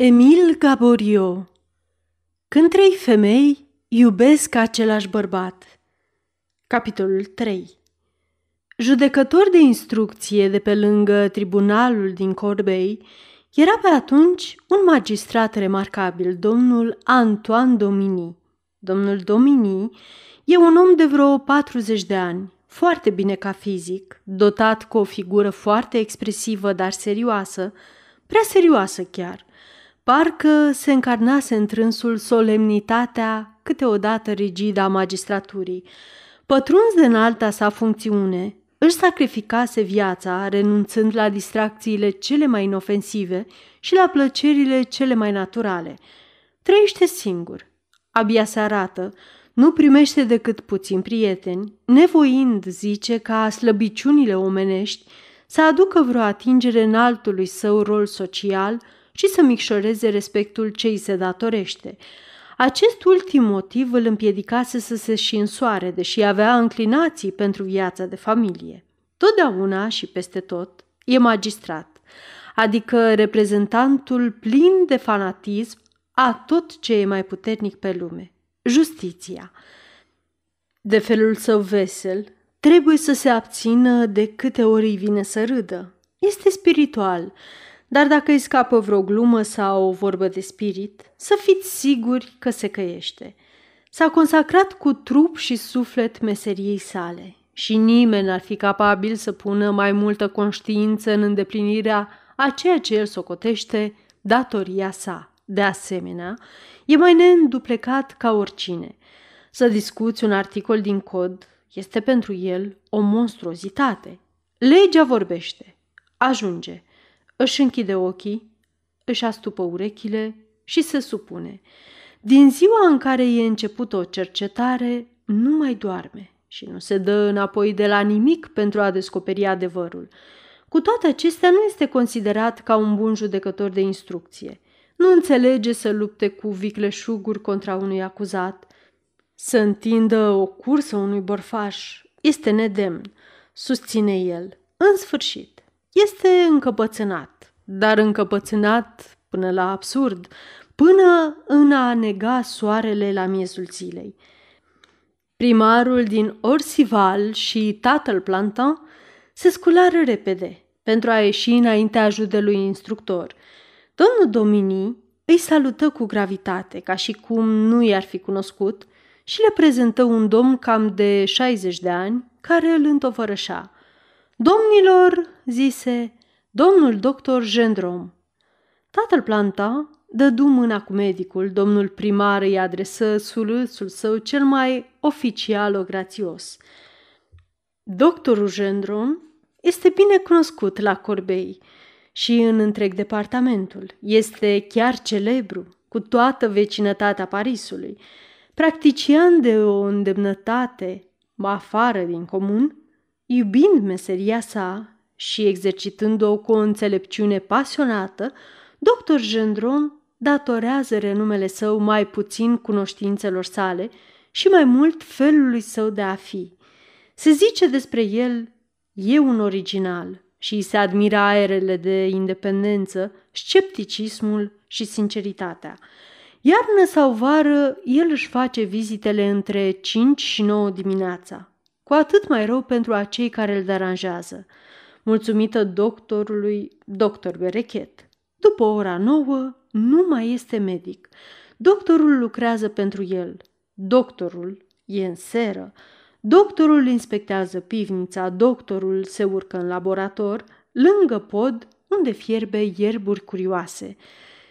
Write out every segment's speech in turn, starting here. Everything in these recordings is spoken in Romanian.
Emil Gaborio Când trei femei iubesc același bărbat Capitolul 3 Judecător de instrucție de pe lângă tribunalul din Corbei era pe atunci un magistrat remarcabil, domnul Antoine Domini. Domnul Domini e un om de vreo 40 de ani, foarte bine ca fizic, dotat cu o figură foarte expresivă, dar serioasă, prea serioasă chiar. Parcă se încarnase întrânsul solemnitatea câteodată rigidă a magistraturii. Pătruns de înalta sa funcțiune, își sacrificase viața renunțând la distracțiile cele mai inofensive și la plăcerile cele mai naturale. Trăiește singur, abia se arată, nu primește decât puțin prieteni, nevoind, zice, ca slăbiciunile omenești să aducă vreo atingere în altului său rol social – ci să micșoreze respectul ce îi se datorește. Acest ultim motiv îl împiedicase să se și însoare, deși avea înclinații pentru viața de familie. Totdeauna și peste tot e magistrat, adică reprezentantul plin de fanatism a tot ce e mai puternic pe lume, justiția. De felul său vesel, trebuie să se abțină de câte ori îi vine să râdă. Este spiritual, dar dacă îi scapă vreo glumă sau o vorbă de spirit, să fiți siguri că se căiește. S-a consacrat cu trup și suflet meseriei sale și nimeni n-ar fi capabil să pună mai multă conștiință în îndeplinirea a ceea ce el socotește datoria sa. De asemenea, e mai neînduplecat ca oricine. Să discuți un articol din cod este pentru el o monstruozitate. Legea vorbește. Ajunge. Își închide ochii, își astupă urechile și se supune. Din ziua în care e început o cercetare, nu mai doarme și nu se dă înapoi de la nimic pentru a descoperi adevărul. Cu toate acestea, nu este considerat ca un bun judecător de instrucție. Nu înțelege să lupte cu vicleșuguri contra unui acuzat, să întindă o cursă unui borfaș. Este nedemn, susține el. În sfârșit, este încăpățânat, dar încăpățânat până la absurd, până în a nega soarele la miezul zilei. Primarul din Orsival și tatăl Plantin se sculară repede pentru a ieși înaintea judelui instructor. Domnul Domini îi salută cu gravitate, ca și cum nu i-ar fi cunoscut, și le prezentă un domn cam de 60 de ani, care îl întovărășa – Domnilor, zise, domnul doctor Gendrom. Tatăl planta dădu mâna cu medicul, domnul primar îi adresă sulâțul său cel mai oficial grațios. Doctorul Gendron este bine cunoscut la Corbei și în întreg departamentul. Este chiar celebru cu toată vecinătatea Parisului. Practician de o îndemnătate afară din comun, Iubind meseria sa și exercitând-o cu o înțelepciune pasionată, doctor Gendron datorează renumele său mai puțin cunoștințelor sale și mai mult felului său de a fi. Se zice despre el, e un original și se admira aerele de independență, scepticismul și sinceritatea. Iarnă sau vară, el își face vizitele între 5 și 9 dimineața, cu atât mai rău pentru acei care îl deranjează. Mulțumită doctorului, doctor Berechet. După ora nouă, nu mai este medic. Doctorul lucrează pentru el. Doctorul e în seră. Doctorul inspectează pivnița, doctorul se urcă în laborator, lângă pod, unde fierbe ierburi curioase.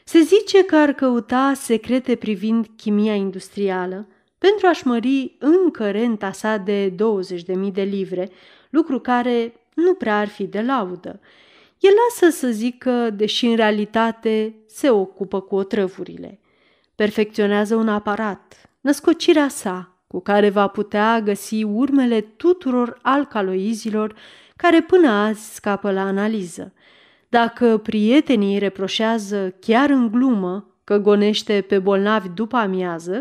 Se zice că ar căuta secrete privind chimia industrială, pentru a-și mări încă renta sa de 20.000 de livre, lucru care nu prea ar fi de laudă. El lasă să zică, deși în realitate se ocupă cu otrăvurile. Perfecționează un aparat, născocirea sa, cu care va putea găsi urmele tuturor alcaloizilor care până azi scapă la analiză. Dacă prietenii reproșează chiar în glumă că gonește pe bolnavi după amiază,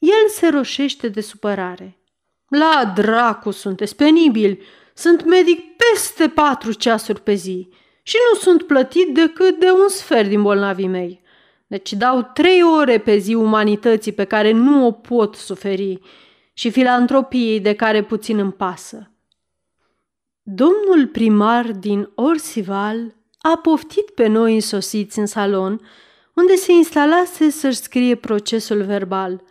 el se roșește de supărare. La dracu sunteți penibil! Sunt medic peste patru ceasuri pe zi și nu sunt plătit decât de un sfert din bolnavii mei. Deci dau trei ore pe zi umanității pe care nu o pot suferi și filantropiei de care puțin îmi pasă. Domnul primar din Orsival a poftit pe noi însosiți în salon, unde se instalase să-și scrie procesul verbal –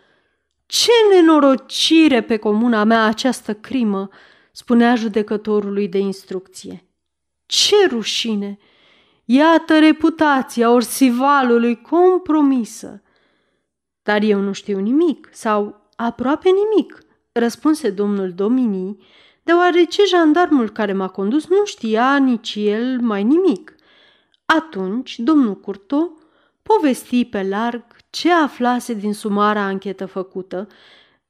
ce nenorocire pe comuna mea această crimă!" spunea judecătorului de instrucție. Ce rușine! Iată reputația orsivalului compromisă! Dar eu nu știu nimic sau aproape nimic, răspunse domnul Dominii, deoarece jandarmul care m-a condus nu știa nici el mai nimic. Atunci, domnul Curto povesti pe larg ce aflase din sumara anchetă făcută,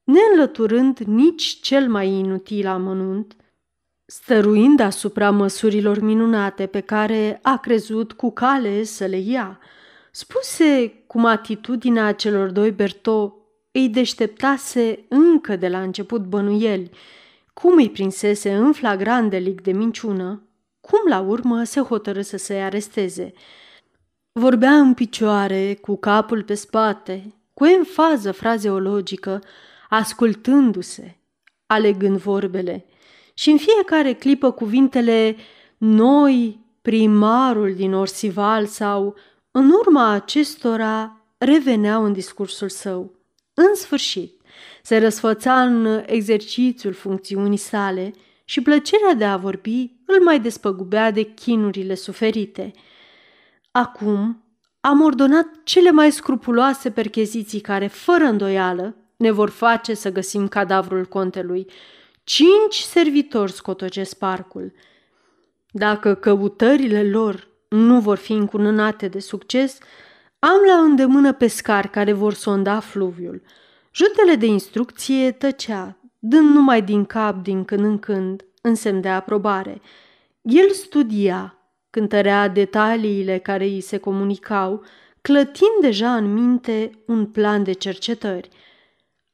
neînlăturând nici cel mai inutil amănunt, stăruind asupra măsurilor minunate pe care a crezut cu cale să le ia. Spuse cum atitudinea celor doi Berto îi deșteptase încă de la început bănuieli, cum îi prinsese în flagrant delic de minciună, cum la urmă se hotărâ să se aresteze – Vorbea în picioare, cu capul pe spate, cu enfază frazeologică, ascultându-se, alegând vorbele. Și în fiecare clipă cuvintele noi, primarul din Orsival sau în urma acestora reveneau în discursul său. În sfârșit, se răsfăța în exercițiul funcțiunii sale și plăcerea de a vorbi îl mai despăgubea de chinurile suferite – Acum am ordonat cele mai scrupuloase percheziții care, fără îndoială, ne vor face să găsim cadavrul contelui. Cinci servitori scotocesc parcul. Dacă căutările lor nu vor fi încununate de succes, am la îndemână pescari care vor sonda fluviul. Jutele de instrucție tăcea, dând numai din cap din când în când, în semn de aprobare. El studia, cântărea detaliile care îi se comunicau, clătind deja în minte un plan de cercetări.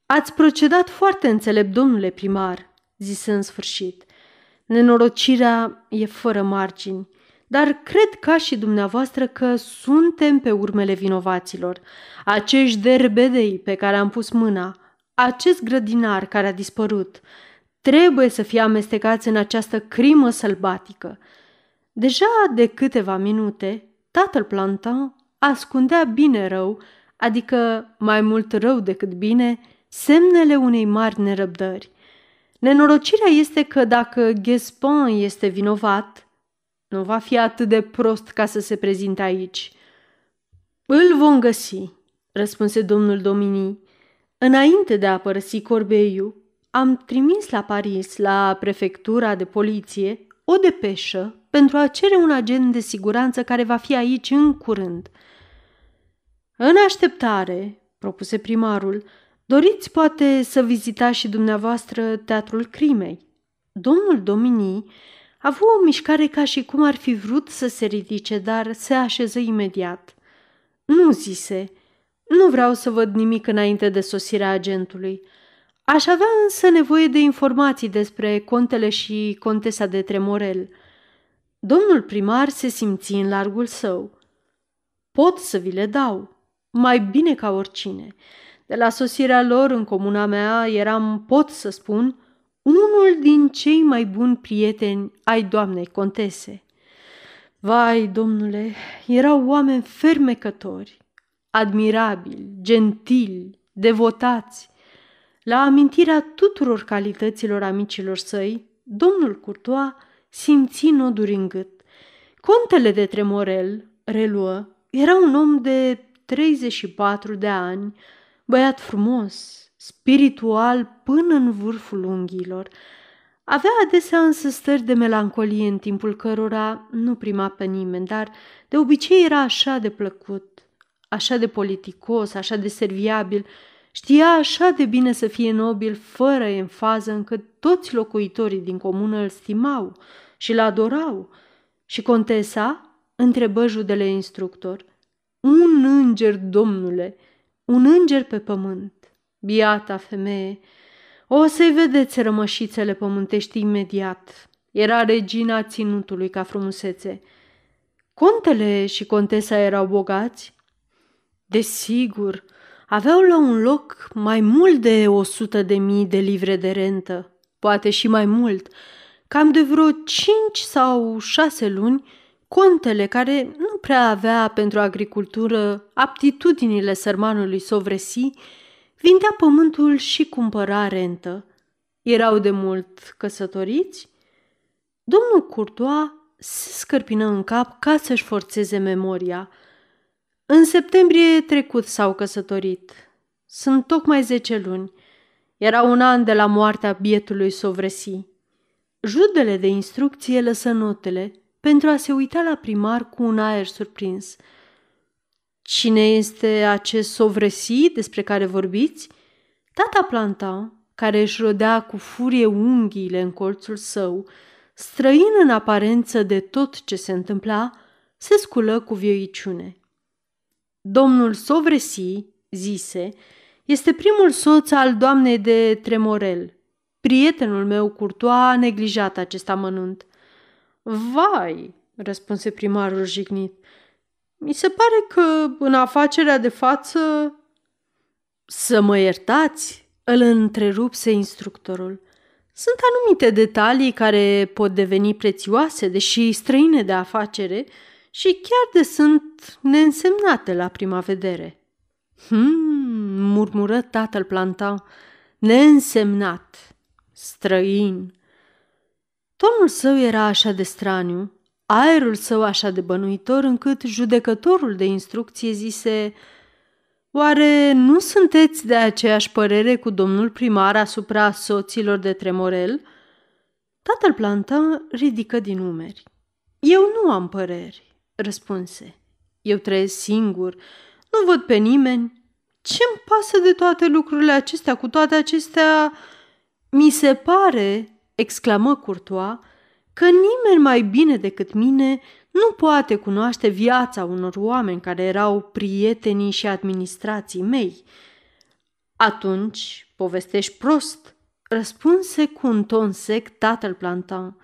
Ați procedat foarte înțelept, domnule primar, zise în sfârșit. Nenorocirea e fără margini, dar cred ca și dumneavoastră că suntem pe urmele vinovaților. Acești derbedei pe care am pus mâna, acest grădinar care a dispărut, trebuie să fie amestecați în această crimă sălbatică. Deja de câteva minute, tatăl Plantin ascundea bine rău, adică mai mult rău decât bine, semnele unei mari nerăbdări. Nenorocirea este că dacă Ghespin este vinovat, nu va fi atât de prost ca să se prezinte aici. Îl vom găsi, răspunse domnul Domini. Înainte de a părăsi Corbeiu, am trimis la Paris, la prefectura de poliție, o depeșă pentru a cere un agent de siguranță care va fi aici în curând. În așteptare, propuse primarul, doriți poate să vizitați și dumneavoastră teatrul crimei. Domnul Dominii a avut o mișcare ca și cum ar fi vrut să se ridice, dar se așeză imediat. Nu zise, nu vreau să văd nimic înainte de sosirea agentului. Aș avea însă nevoie de informații despre contele și contesa de Tremorel – Domnul primar se simți în largul său. Pot să vi le dau, mai bine ca oricine. De la sosirea lor în comuna mea eram, pot să spun, unul din cei mai buni prieteni ai doamnei contese. Vai, domnule, erau oameni fermecători, admirabili, gentili, devotați. La amintirea tuturor calităților amicilor săi, domnul Curtoa simți noduri în gât. Contele de Tremorel, reluă, era un om de 34 de ani, băiat frumos, spiritual până în vârful unghiilor. Avea adesea însă stări de melancolie în timpul cărora nu prima pe nimeni, dar de obicei era așa de plăcut, așa de politicos, așa de serviabil, știa așa de bine să fie nobil fără enfază încât toți locuitorii din comună îl stimau și îl adorau. Și contesa întrebă judele instructor. Un înger, domnule, un înger pe pământ, biata femeie. O să-i vedeți rămășițele pământești imediat. Era regina ținutului ca frumusețe. Contele și contesa erau bogați? Desigur, aveau la un loc mai mult de o sută de mii de livre de rentă, poate și mai mult, Cam de vreo cinci sau șase luni, contele care nu prea avea pentru agricultură aptitudinile sărmanului Sovresi, vindea pământul și cumpăra rentă. Erau de mult căsătoriți? Domnul Curtoa se scărpină în cap ca să-și forțeze memoria. În septembrie trecut s-au căsătorit. Sunt tocmai zece luni. Era un an de la moartea bietului Sovresi. Judele de instrucție lăsă notele pentru a se uita la primar cu un aer surprins. Cine este acest sovresi despre care vorbiți? Tata planta, care își rodea cu furie unghiile în colțul său, străin în aparență de tot ce se întâmpla, se sculă cu vioiciune. Domnul Sovresi, zise, este primul soț al doamnei de Tremorel, Prietenul meu, Curtoa, a neglijat acest amănunt. Vai, răspunse primarul jignit, mi se pare că în afacerea de față... Să mă iertați, îl întrerupse instructorul. Sunt anumite detalii care pot deveni prețioase, deși străine de afacere, și chiar de sunt neînsemnate la prima vedere. Hmm, murmură tatăl planta, neînsemnat străin. Tonul său era așa de straniu, aerul său așa de bănuitor, încât judecătorul de instrucție zise Oare nu sunteți de aceeași părere cu domnul primar asupra soților de Tremorel?" Tatăl plantă ridică din umeri. Eu nu am păreri," răspunse. Eu trăiesc singur, nu văd pe nimeni. Ce-mi pasă de toate lucrurile acestea? Cu toate acestea, mi se pare, exclamă Curtoa, că nimeni mai bine decât mine nu poate cunoaște viața unor oameni care erau prietenii și administrații mei. Atunci povestești prost, răspunse cu un ton sec tatăl Plantan.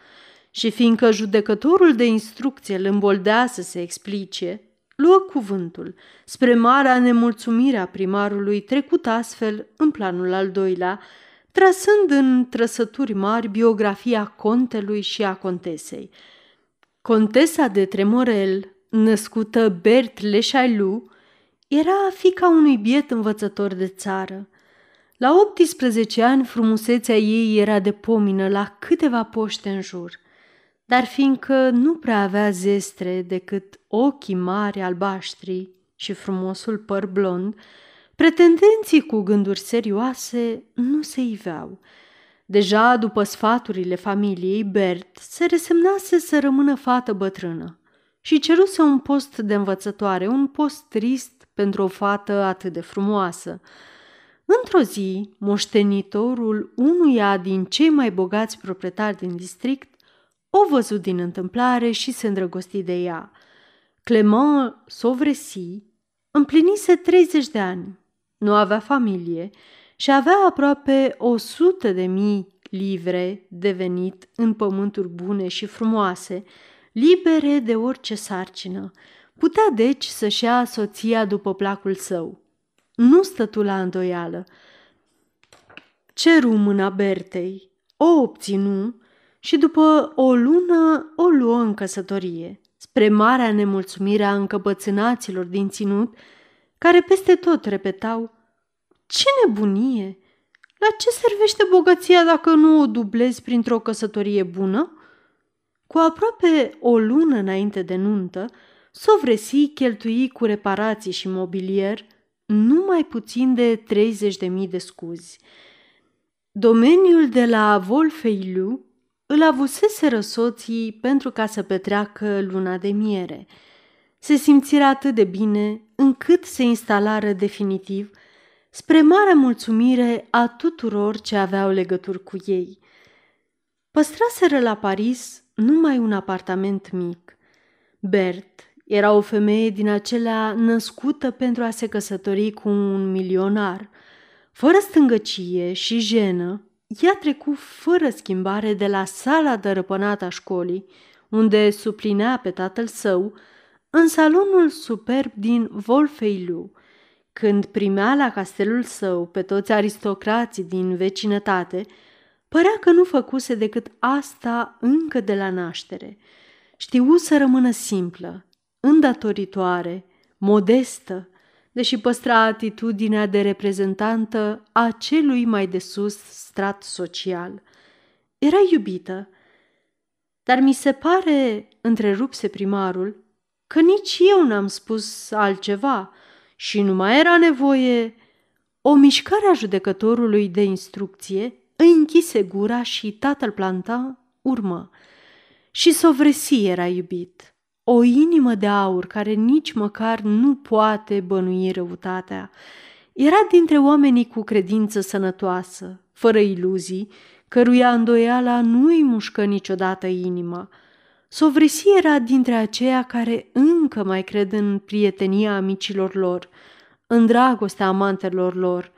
Și fiindcă judecătorul de instrucție îl îmboldea să se explice, luă cuvântul, spre marea nemulțumire a primarului trecut astfel în planul al doilea, trasând în trăsături mari biografia contelui și a contesei. Contesa de Tremorel, născută Bert Leșailu, era fica unui biet învățător de țară. La 18 ani, frumusețea ei era de pomină la câteva poște în jur, dar fiindcă nu prea avea zestre decât ochii mari albaștri și frumosul păr blond, Pretendenții cu gânduri serioase nu se iveau. Deja după sfaturile familiei, Bert se resemnase să rămână fată bătrână și ceruse un post de învățătoare, un post trist pentru o fată atât de frumoasă. Într-o zi, moștenitorul unuia din cei mai bogați proprietari din district o văzut din întâmplare și se îndrăgosti de ea. Clement Sovresi împlinise 30 de ani nu avea familie și avea aproape o sută de mii livre devenit în pământuri bune și frumoase, libere de orice sarcină. Putea deci să-și ia soția după placul său. Nu stătu la îndoială. Ceru mâna Bertei, o obținu și după o lună o luă în căsătorie. Spre marea nemulțumire a încăpățânaților din ținut, care peste tot repetau Ce nebunie! La ce servește bogăția dacă nu o dublezi printr-o căsătorie bună? Cu aproape o lună înainte de nuntă, Sovresi cheltui cu reparații și mobilier numai puțin de 30.000 de scuzi. Domeniul de la Wolfeilu îl avuseseră soții pentru ca să petreacă luna de miere – se simțiră atât de bine încât se instalară definitiv spre mare mulțumire a tuturor ce aveau legături cu ei. Păstraseră la Paris numai un apartament mic. Bert era o femeie din acelea născută pentru a se căsători cu un milionar. Fără stângăcie și jenă, ea trecu fără schimbare de la sala dărăpânată a școlii, unde suplinea pe tatăl său, în salonul superb din Wolfeilu, când primea la castelul său pe toți aristocrații din vecinătate, părea că nu făcuse decât asta încă de la naștere. Știu să rămână simplă, îndatoritoare, modestă, deși păstra atitudinea de reprezentantă a celui mai de sus strat social. Era iubită, dar mi se pare, întrerupse primarul, că nici eu n-am spus altceva și nu mai era nevoie. O mișcare a judecătorului de instrucție îi închise gura și tatăl planta urmă. Și sovresi era iubit, o inimă de aur care nici măcar nu poate bănui răutatea. Era dintre oamenii cu credință sănătoasă, fără iluzii, căruia îndoiala nu îi mușcă niciodată inima – Sovresi era dintre aceia care încă mai cred în prietenia amicilor lor, în dragostea amantelor lor.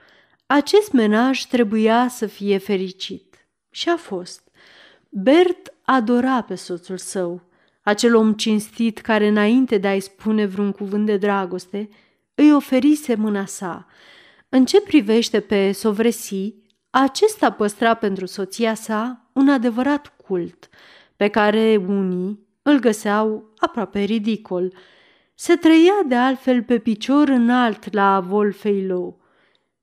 Acest menaj trebuia să fie fericit. Și a fost. Bert adora pe soțul său, acel om cinstit care înainte de a-i spune vreun cuvânt de dragoste, îi oferise mâna sa. În ce privește pe Sovresi, acesta păstra pentru soția sa un adevărat cult – pe care unii îl găseau aproape ridicol. Se trăia de altfel pe picior înalt la Volfeilou.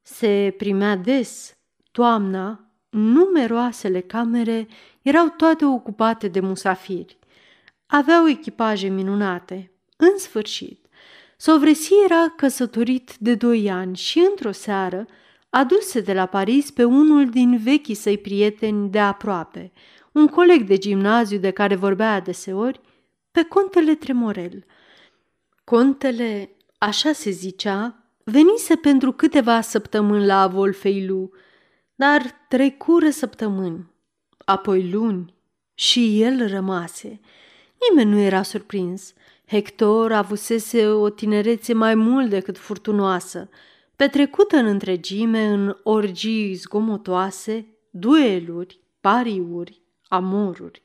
Se primea des. Toamna, numeroasele camere erau toate ocupate de musafiri. Aveau echipaje minunate. În sfârșit, Sovresi era căsătorit de doi ani și într-o seară aduse de la Paris pe unul din vechii săi prieteni de aproape – un coleg de gimnaziu de care vorbea adeseori, pe contele Tremorel. Contele, așa se zicea, venise pentru câteva săptămâni la Avolfeilu, dar trecură săptămâni, apoi luni, și el rămase. Nimeni nu era surprins. Hector avusese o tinerețe mai mult decât furtunoasă, petrecută în întregime în orgii zgomotoase, dueluri, pariuri, amoruri.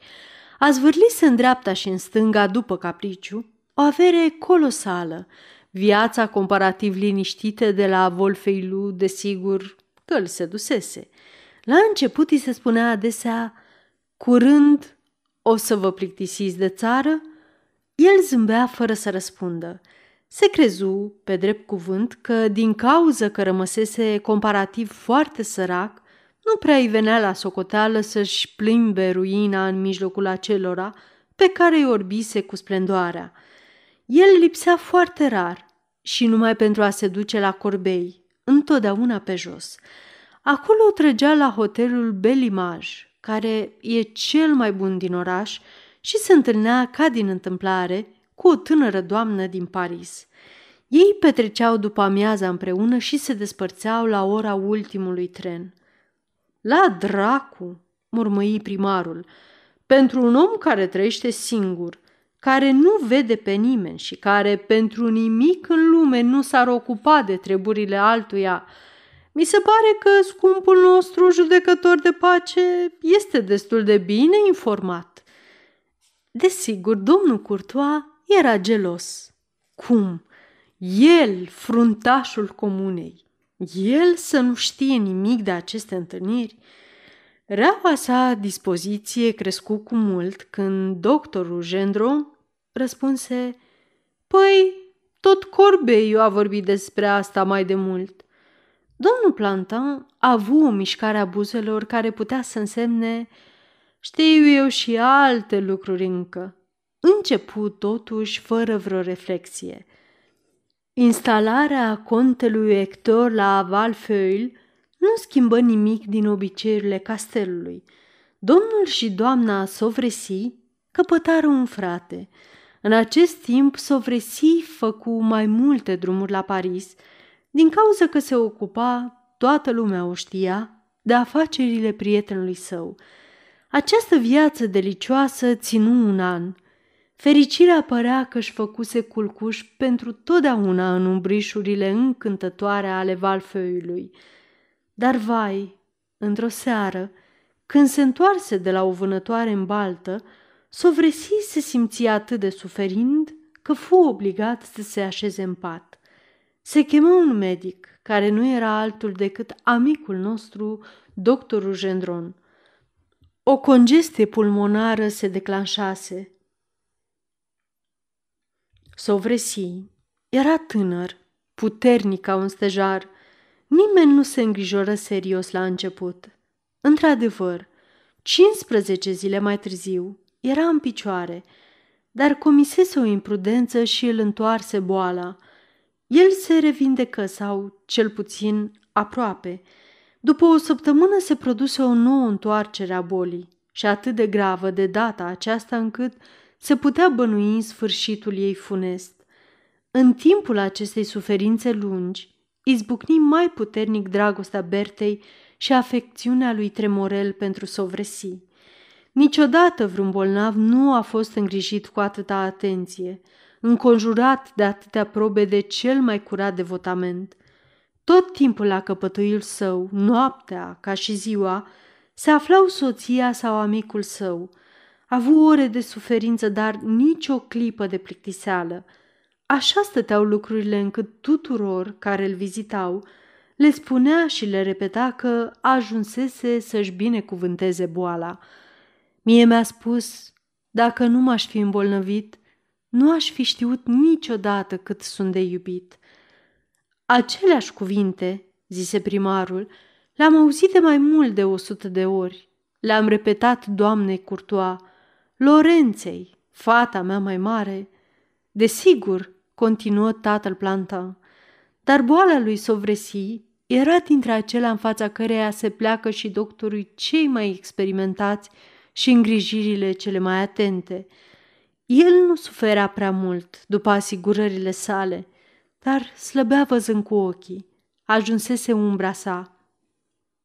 A zvârlit în dreapta și în stânga după capriciu o avere colosală, viața comparativ liniștită de la Volfeilu, desigur că îl sedusese. La început îi se spunea adesea, curând o să vă plictisiți de țară? El zâmbea fără să răspundă. Se crezu, pe drept cuvânt, că din cauză că rămăsese comparativ foarte sărac, nu prea îi venea la socoteală să-și plimbe ruina în mijlocul acelora pe care îi orbise cu splendoarea. El lipsea foarte rar și numai pentru a se duce la Corbei, întotdeauna pe jos. Acolo trăgea la hotelul Belimaj, care e cel mai bun din oraș, și se întâlnea ca din întâmplare cu o tânără doamnă din Paris. Ei petreceau după amiaza împreună și se despărțeau la ora ultimului tren. La dracu, murmăi primarul, pentru un om care trăiește singur, care nu vede pe nimeni și care pentru nimic în lume nu s-ar ocupa de treburile altuia, mi se pare că scumpul nostru judecător de pace este destul de bine informat. Desigur, domnul Curtoa era gelos. Cum? El, fruntașul comunei el să nu știe nimic de aceste întâlniri. Reaua sa dispoziție crescu cu mult când doctorul Gendron răspunse Păi, tot Corbeiu a vorbit despre asta mai de mult. Domnul Plantin a avut o mișcare a buzelor care putea să însemne știu eu și alte lucruri încă. Început totuși fără vreo reflexie – Instalarea contelui Hector la Valfeuil nu schimbă nimic din obiceiurile castelului. Domnul și doamna Sovresi căpătară un frate. În acest timp, Sovresi făcu mai multe drumuri la Paris, din cauza că se ocupa, toată lumea o știa, de afacerile prietenului său. Această viață delicioasă ținu un an – Fericirea părea că își făcuse culcuș pentru totdeauna în umbrișurile încântătoare ale valfăiului. Dar vai, într-o seară, când se întoarse de la o vânătoare în baltă, Sovresi se simția atât de suferind că fu obligat să se așeze în pat. Se chemă un medic, care nu era altul decât amicul nostru, doctorul Gendron. O congestie pulmonară se declanșase – Sovresii era tânăr, puternic ca un stejar. Nimeni nu se îngrijoră serios la început. Într-adevăr, 15 zile mai târziu era în picioare, dar comisese o imprudență și îl întoarse boala. El se revindecă sau, cel puțin, aproape. După o săptămână se produse o nouă întoarcere a bolii și atât de gravă de data aceasta încât se putea bănui sfârșitul ei funest. În timpul acestei suferințe lungi, izbucni mai puternic dragostea Bertei și afecțiunea lui Tremorel pentru Sovresi. Niciodată vreun bolnav nu a fost îngrijit cu atâta atenție, înconjurat de atâtea probe de cel mai curat devotament. Tot timpul la căpătuiul său, noaptea ca și ziua, se aflau soția sau amicul său – a avut ore de suferință, dar nici o clipă de plictiseală. Așa stăteau lucrurile încât tuturor care îl vizitau le spunea și le repeta că ajunsese să-și binecuvânteze boala. Mie mi-a spus, dacă nu m-aș fi îmbolnăvit, nu aș fi știut niciodată cât sunt de iubit. Aceleași cuvinte, zise primarul, le-am auzit de mai mult de o sută de ori. Le-am repetat, Doamne Curtoa, Lorenței, fata mea mai mare. Desigur, continuă tatăl planta. dar boala lui Sovresi era dintre acelea în fața căreia se pleacă și doctorii cei mai experimentați și îngrijirile cele mai atente. El nu suferea prea mult după asigurările sale, dar slăbea văzând cu ochii. Ajunsese umbra sa.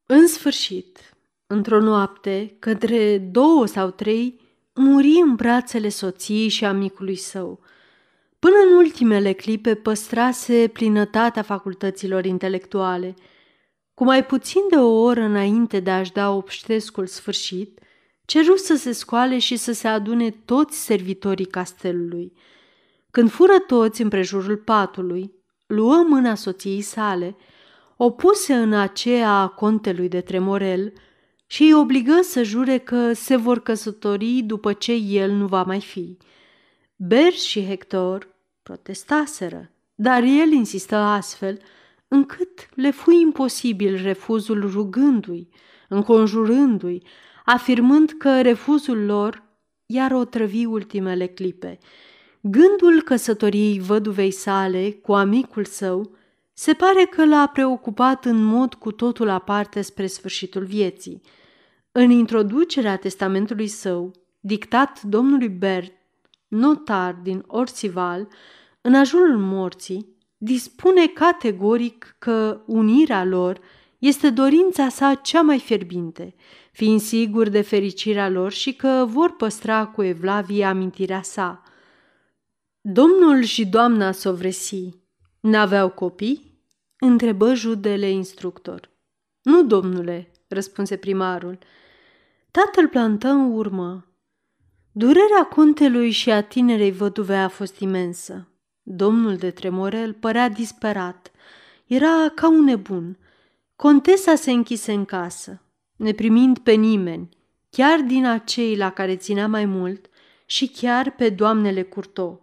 În sfârșit, într-o noapte, către două sau trei, muri în brațele soției și a micului său. Până în ultimele clipe păstrase plinătatea facultăților intelectuale. Cu mai puțin de o oră înainte de a-și da obștescul sfârșit, ceru să se scoale și să se adune toți servitorii castelului. Când fură toți împrejurul patului, luă mâna soției sale, o puse în aceea a contelui de Tremorel – și îi obligă să jure că se vor căsători după ce el nu va mai fi. Ber și Hector protestaseră, dar el insistă astfel, încât le fu imposibil refuzul rugându-i, înconjurându-i, afirmând că refuzul lor iar o trăvi ultimele clipe. Gândul căsătoriei văduvei sale cu amicul său se pare că l-a preocupat în mod cu totul aparte spre sfârșitul vieții – în introducerea testamentului său, dictat domnului Bert, notar din Orțival, în ajunul morții, dispune categoric că unirea lor este dorința sa cea mai fierbinte, fiind sigur de fericirea lor și că vor păstra cu evlavie amintirea sa. Domnul și doamna Sovresi n-aveau copii? Întrebă judele instructor. Nu, domnule, răspunse primarul, Tatăl plantă în urmă. Durerea contelui și a tinerei văduve a fost imensă. Domnul de Tremorel părea disperat. Era ca un nebun. Contesa se închise în casă, neprimind pe nimeni, chiar din acei la care ținea mai mult și chiar pe doamnele Curto.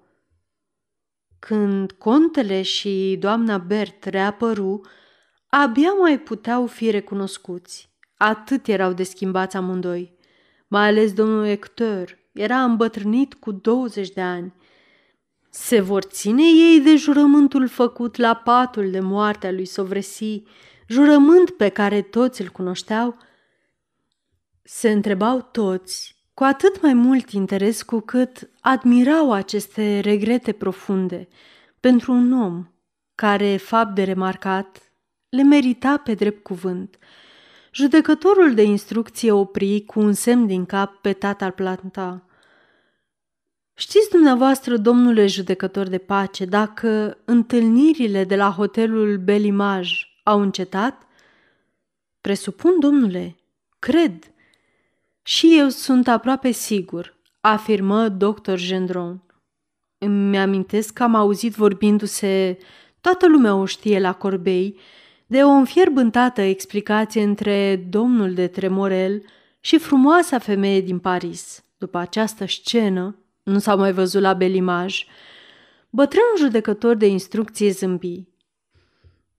Când contele și doamna Bert reapăru, abia mai puteau fi recunoscuți. Atât erau de schimbați amândoi. Mai ales domnul Hector era îmbătrânit cu 20 de ani. Se vor ține ei de jurământul făcut la patul de moarte a lui Sovresi, jurământ pe care toți îl cunoșteau? Se întrebau toți, cu atât mai mult interes cu cât admirau aceste regrete profunde pentru un om care, fapt de remarcat, le merita pe drept cuvânt – Judecătorul de instrucție opri cu un semn din cap pe tatăl planta. Știți dumneavoastră, domnule judecător de pace, dacă întâlnirile de la hotelul Belimaj au încetat? Presupun, domnule, cred. Și eu sunt aproape sigur, afirmă doctor Gendron. Îmi amintesc că am auzit vorbindu-se, toată lumea o știe la Corbei, de o înfierbântată explicație între domnul de Tremorel și frumoasa femeie din Paris. După această scenă, nu s-a mai văzut la belimaj, bătrânul judecător de instrucție zâmbi.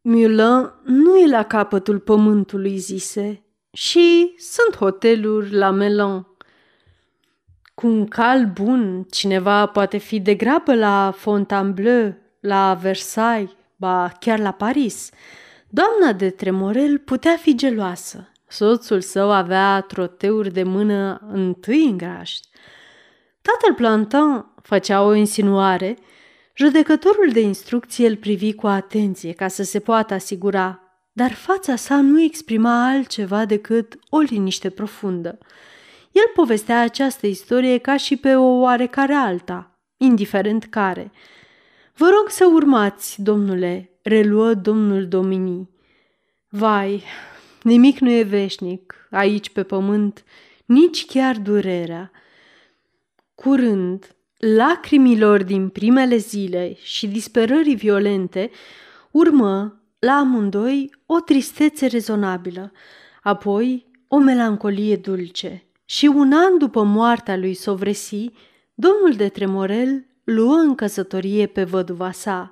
Mulin nu e la capătul pământului, zise, și sunt hoteluri la Melon. Cu un cal bun, cineva poate fi de grabă la Fontainebleau, la Versailles, ba chiar la Paris – Doamna de Tremorel putea fi geloasă. Soțul său avea troteuri de mână întâi în graști. Tatăl Plantin făcea o insinuare. Judecătorul de instrucție îl privi cu atenție ca să se poată asigura, dar fața sa nu exprima altceva decât o liniște profundă. El povestea această istorie ca și pe o oarecare alta, indiferent care. Vă rog să urmați, domnule, reluă domnul dominii. Vai, nimic nu e veșnic aici pe pământ, nici chiar durerea. Curând, lacrimilor din primele zile și disperării violente, urmă la amândoi o tristețe rezonabilă, apoi o melancolie dulce. Și un an după moartea lui Sovresi, domnul de Tremorel luă în căsătorie pe văduva sa –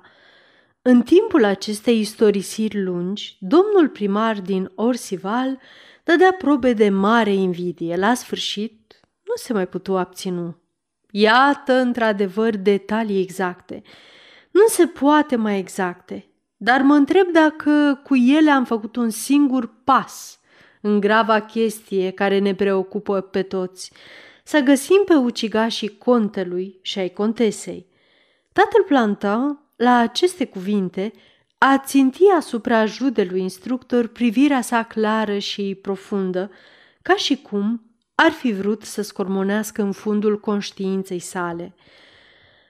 în timpul acestei istorisiri lungi, domnul primar din Orsival dădea probe de mare invidie. La sfârșit, nu se mai putu abținu. Iată, într-adevăr, detalii exacte. Nu se poate mai exacte, dar mă întreb dacă cu ele am făcut un singur pas în grava chestie care ne preocupă pe toți, să găsim pe ucigașii contelui și ai contesei. Tatăl Plantin la aceste cuvinte, a ținti asupra judelui instructor privirea sa clară și profundă, ca și cum ar fi vrut să scormonească în fundul conștiinței sale.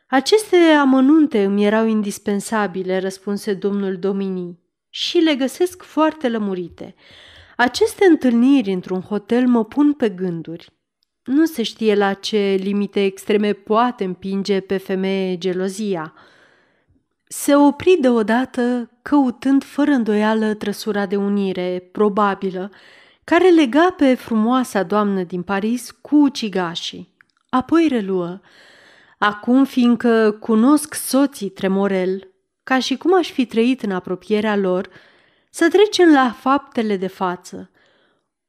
Aceste amănunte îmi erau indispensabile, răspunse domnul Dominii, și le găsesc foarte lămurite. Aceste întâlniri într-un hotel mă pun pe gânduri. Nu se știe la ce limite extreme poate împinge pe femeie gelozia – se opri deodată, căutând fără îndoială trăsura de unire, probabilă, care lega pe frumoasa doamnă din Paris cu ucigașii. Apoi reluă. Acum, fiindcă cunosc soții Tremorel, ca și cum aș fi trăit în apropierea lor, să trecem la faptele de față.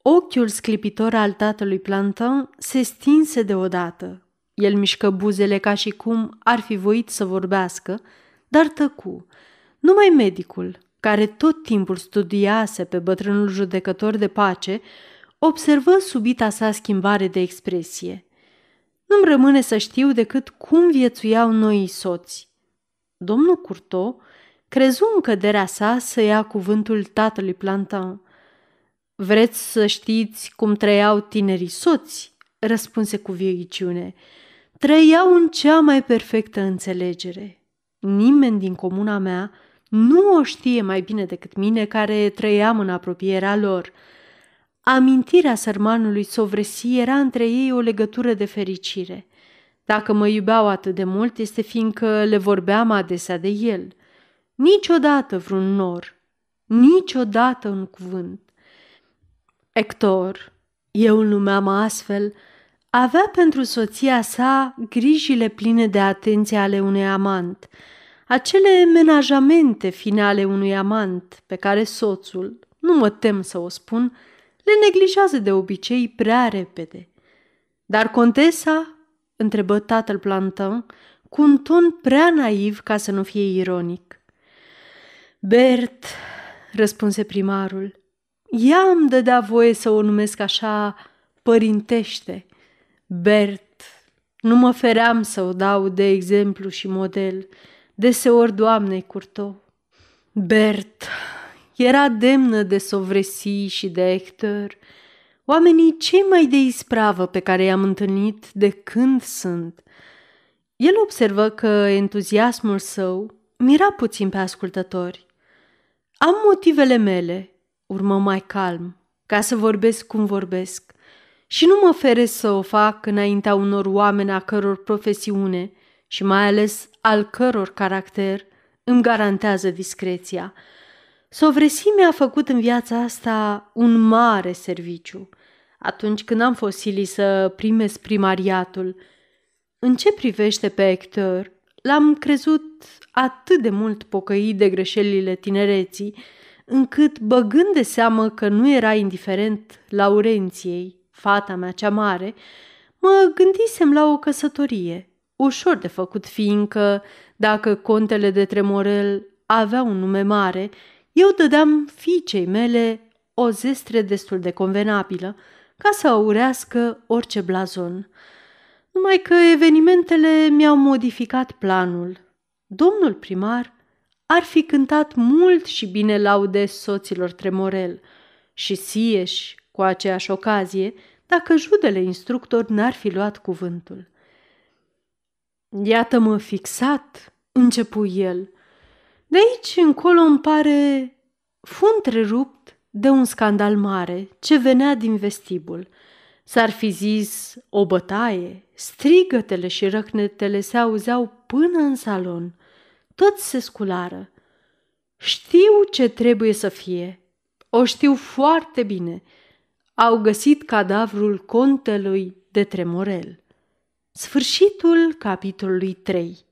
Ochiul sclipitor al tatălui Plantin se stinse deodată. El mișcă buzele ca și cum ar fi voit să vorbească, dar tăcu. Numai medicul, care tot timpul studiase pe bătrânul judecător de pace, observă subita sa schimbare de expresie. Nu-mi rămâne să știu decât cum viețuiau noi soți. Domnul Curto crezu în căderea sa să ia cuvântul tatălui Plantin. Vreți să știți cum trăiau tinerii soți?" răspunse cu vieiciune. Trăiau în cea mai perfectă înțelegere, Nimeni din comuna mea nu o știe mai bine decât mine care trăiam în apropierea lor. Amintirea sărmanului Sovresi era între ei o legătură de fericire. Dacă mă iubeau atât de mult, este fiindcă le vorbeam adesea de el. Niciodată vreun nor, niciodată un cuvânt. Hector, eu îl numeam astfel – avea pentru soția sa grijile pline de atenție ale unui amant, acele menajamente fine ale unui amant pe care soțul, nu mă tem să o spun, le neglijează de obicei prea repede. Dar contesa, întrebă tatăl plantă, cu un ton prea naiv ca să nu fie ironic. Bert, răspunse primarul, ea îmi dădea voie să o numesc așa părintește – Bert, nu mă feream să o dau de exemplu și model, deseori doamnei curto. Bert era demnă de sovresi și de Hector, oamenii cei mai de ispravă pe care i-am întâlnit de când sunt. El observă că entuziasmul său mira puțin pe ascultători. Am motivele mele, urmă mai calm, ca să vorbesc cum vorbesc și nu mă feresc să o fac înaintea unor oameni a căror profesiune și mai ales al căror caracter îmi garantează discreția. Sovresimea mi-a făcut în viața asta un mare serviciu atunci când am fost sili să primesc primariatul. În ce privește pe Hector, l-am crezut atât de mult pocăit de greșelile tinereții, încât, băgând de seamă că nu era indiferent Laurenției, fata mea cea mare, mă gândisem la o căsătorie, ușor de făcut fiindcă, dacă contele de Tremorel avea un nume mare, eu dădeam fiicei mele o zestre destul de convenabilă, ca să aurească orice blazon. Numai că evenimentele mi-au modificat planul. Domnul primar ar fi cântat mult și bine laude soților Tremorel și sieși, cu aceeași ocazie dacă judele instructor n-ar fi luat cuvântul. Iată-mă fixat, începu el. De aici încolo îmi pare fu de un scandal mare ce venea din vestibul. S-ar fi zis o bătaie, strigătele și răcnetele se auzeau până în salon. Toți se sculară. Știu ce trebuie să fie. O știu foarte bine – au găsit cadavrul contelui de Tremorel. Sfârșitul capitolului 3